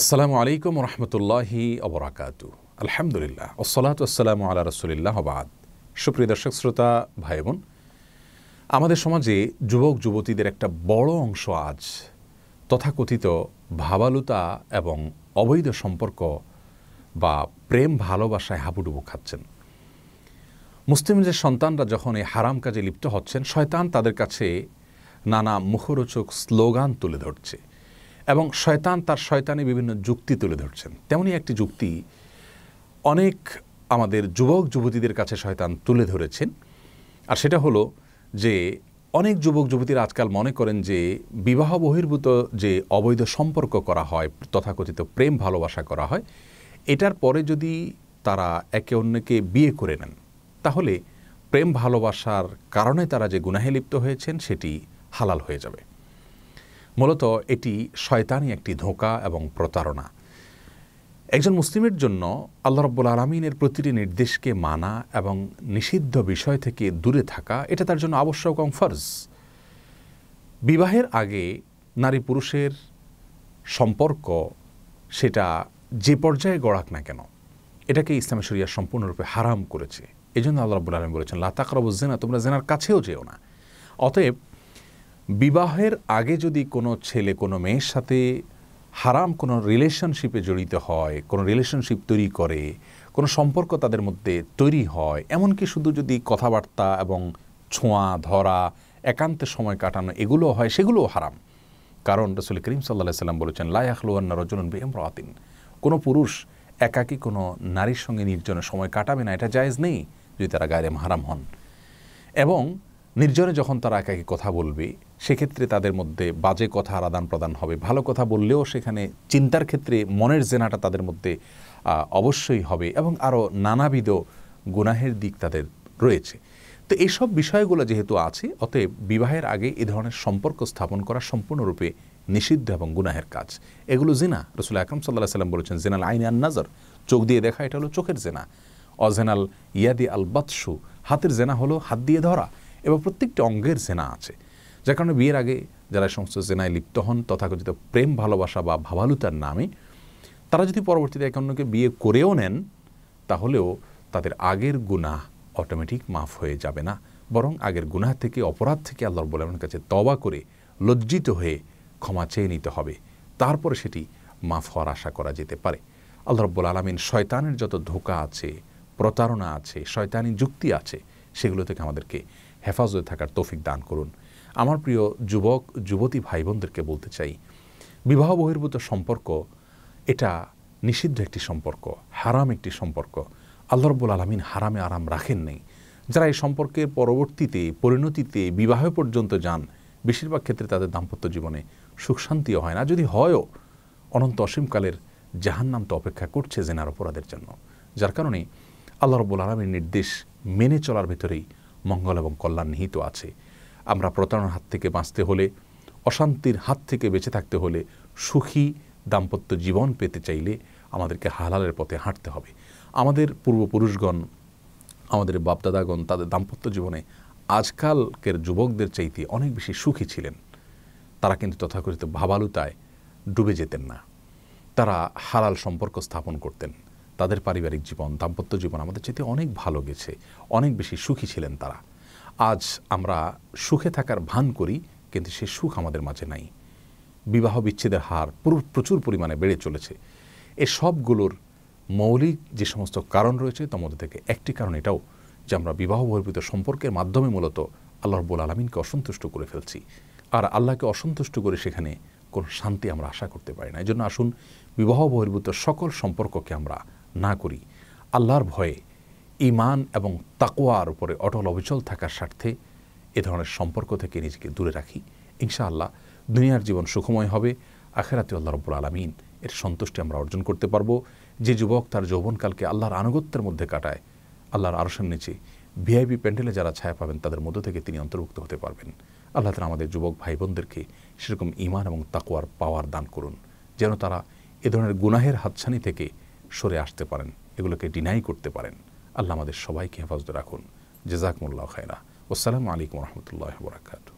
আসসালামু আলাইকুম রহমতুল্লাহি অবরাকাতু আলহামদুলিল্লাহ ওসলাত আসসালামু আল্লাহ রসুলিল্লাহ বাদ সুপ্রিয় দর্শক শ্রোতা ভাই বোন আমাদের সমাজে যুবক যুবতীদের একটা বড় অংশ আজ তথাকথিত ভাবালুতা এবং অবৈধ সম্পর্ক বা প্রেম ভালোবাসায় হাবুডুবু খাচ্ছেন মুসলিমদের সন্তানরা যখন এই হারাম কাজে লিপ্ত হচ্ছেন শয়তান তাদের কাছে নানা মুখরোচক স্লোগান তুলে ধরছে এবং শয়তান তার শয়তানে বিভিন্ন যুক্তি তুলে ধরছেন তেমনই একটি যুক্তি অনেক আমাদের যুবক যুবতীদের কাছে শয়তান তুলে ধরেছেন আর সেটা হলো যে অনেক যুবক যুবতীরা আজকাল মনে করেন যে বিবাহ বহির্ভূত যে অবৈধ সম্পর্ক করা হয় তথাকথিত প্রেম ভালোবাসা করা হয় এটার পরে যদি তারা একে অন্যকে বিয়ে করে নেন তাহলে প্রেম ভালোবাসার কারণে তারা যে গুনাহে লিপ্ত হয়েছেন সেটি হালাল হয়ে যাবে মূলত এটি শয়তানি একটি ধোঁকা এবং প্রতারণা একজন মুসলিমের জন্য আল্লাহ রব্বুল আলমিনের প্রতিটি নির্দেশকে মানা এবং নিষিদ্ধ বিষয় থেকে দূরে থাকা এটা তার জন্য আবশ্যক এবং ফর্জ বিবাহের আগে নারী পুরুষের সম্পর্ক সেটা যে পর্যায়ে গড়াক না কেন এটাকে ইসলামী শরিয়া সম্পূর্ণরূপে হারাম করেছে জন্য আল্লাহ রব্বুল আলম বলেছেন লাতাকরবুজ্জেনা তোমরা জেনার কাছেও যেও না অতএব বিবাহের আগে যদি কোনো ছেলে কোনো মেয়ের সাথে হারাম কোনো রিলেশনশিপে জড়িত হয় কোনো রিলেশনশিপ তৈরি করে কোনো সম্পর্ক তাদের মধ্যে তৈরি হয় এমনকি শুধু যদি কথাবার্তা এবং ছোঁয়া ধরা একান্তে সময় কাটানো এগুলো হয় সেগুলোও হারাম কারণ রসুল করিম সাল্লাহ সাল্লাম বলেছেন লাইয়াখলুয়ান্না বিহম বেমরাতিন কোনো পুরুষ একাকি কোনো নারীর সঙ্গে নির্জনে সময় কাটাবে না এটা জায়েজ নেই যদি তারা গায়ে হারাম হন এবং নির্জনে যখন তারা একাকি কথা বলবে সেক্ষেত্রে তাদের মধ্যে বাজে কথার আদান প্রদান হবে ভালো কথা বললেও সেখানে চিন্তার ক্ষেত্রে মনের জেনাটা তাদের মধ্যে অবশ্যই হবে এবং আরও নানাবিধ গুনাহের দিক তাদের রয়েছে তো এইসব বিষয়গুলো যেহেতু আছে অতএব বিবাহের আগে এ ধরনের সম্পর্ক স্থাপন করা সম্পূর্ণরূপে নিষিদ্ধ এবং গুনাহের কাজ এগুলো জেনা রসুল আকরম সাল্লাহ সাল্লাম বলেছেন জেনাল আইন আন নাজর চোখ দিয়ে দেখা এটা হলো চোখের জেনা অজেনাল ইয়াদি আল বাতসু হাতের জেনা হলো হাত দিয়ে ধরা এবং প্রত্যেকটি অঙ্গের জেনা আছে যার কারণে বিয়ের আগে যারা সমস্ত জেনায় লিপ্ত হন তথাকথিত প্রেম ভালোবাসা বা ভাবালুতার নামে তারা যদি পরবর্তীতে এক অন্যকে বিয়ে করেও নেন তাহলেও তাদের আগের গুনাহ অটোমেটিক মাফ হয়ে যাবে না বরং আগের গুনাহ থেকে অপরাধ থেকে আল্লাহ রব্বুল আলমের কাছে তবা করে লজ্জিত হয়ে ক্ষমা চেয়ে নিতে হবে তারপরে সেটি মাফ হওয়ার আশা করা যেতে পারে আল্লাহ রব্বুল আলমিন শয়তানের যত ধোকা আছে প্রতারণা আছে শয়তানি যুক্তি আছে সেগুলো থেকে আমাদেরকে হেফাজতে থাকার তৌফিক দান করুন আমার প্রিয় যুবক যুবতী ভাই বোনদেরকে বলতে চাই বিবাহ বহির্ভূত সম্পর্ক এটা নিষিদ্ধ একটি সম্পর্ক হারাম একটি সম্পর্ক আল্লাহ রব্বুল আলমিন হারামে আরাম রাখেন নেই যারা এই সম্পর্কের পরবর্তীতে পরিণতিতে বিবাহ পর্যন্ত যান বেশিরভাগ ক্ষেত্রে তাদের দাম্পত্য জীবনে সুখ শান্তিও হয় না যদি হয়ও অনন্ত অসীমকালের জাহান্নাম তো অপেক্ষা করছে জেনার অপরাধের জন্য যার কারণে আল্লাহ রব্বুল আলমীর নির্দেশ মেনে চলার ভেতরেই মঙ্গল এবং কল্যাণ নিহিত আছে আমরা প্রতারণার হাত থেকে বাঁচতে হলে অশান্তির হাত থেকে বেঁচে থাকতে হলে সুখী দাম্পত্য জীবন পেতে চাইলে আমাদেরকে হালালের পথে হাঁটতে হবে আমাদের পূর্বপুরুষগণ আমাদের বাপদাদাগণ তাদের দাম্পত্য জীবনে আজকালকের যুবকদের চাইতে অনেক বেশি সুখী ছিলেন তারা কিন্তু তথাকথিত ভাবালুতায় ডুবে যেতেন না তারা হালাল সম্পর্ক স্থাপন করতেন তাদের পারিবারিক জীবন দাম্পত্য জীবন আমাদের চাইতে অনেক ভালো গেছে অনেক বেশি সুখী ছিলেন তারা আজ আমরা সুখে থাকার ভান করি কিন্তু সে সুখ আমাদের মাঝে নাই বিবাহ বিচ্ছেদের হার প্রচুর পরিমাণে বেড়ে চলেছে এ সবগুলোর মৌলিক যে সমস্ত কারণ রয়েছে তার মধ্যে থেকে একটি কারণ এটাও যে আমরা বিবাহ বহির্ভূত সম্পর্কের মাধ্যমে মূলত আল্লাহ রব্বুল আলমিনকে অসন্তুষ্ট করে ফেলছি আর আল্লাহকে অসন্তুষ্ট করে সেখানে কোনো শান্তি আমরা আশা করতে পারি না এই জন্য আসুন বিবাহ বহির্ভূত সকল সম্পর্ককে আমরা না করি আল্লাহর ভয়ে ইমান এবং তাকোয়ার উপরে অটল অবিচল থাকার স্বার্থে এ ধরনের সম্পর্ক থেকে নিজেকে দূরে রাখি ইনশাআল্লাহ দুনিয়ার জীবন সুখময় হবে আখেরাতে আল্লাহ রব্বুল আলমিন এর সন্তুষ্টি আমরা অর্জন করতে পারবো যে যুবক তার যৌবনকালকে আল্লাহর আনুগত্যের মধ্যে কাটায় আল্লাহর আরসের নিচে ভিআইপি প্যান্ডেলে যারা ছায়া পাবেন তাদের মধ্য থেকে তিনি অন্তর্ভুক্ত হতে পারবেন আল্লাহ তালা আমাদের যুবক ভাই বোনদেরকে সেরকম ইমান এবং তাকুয়ার পাওয়ার দান করুন যেন তারা এ ধরনের গুনাহের হাতছানি থেকে সরে আসতে পারেন এগুলোকে ডিনাই করতে পারেন আল্লাহ আমাদের সবাইকে হেফাজত রাখুন জেজাকমুল্লাহ খাইরা আসসালামু আলাইকুম রহমতুল্লাহ বরাকাতু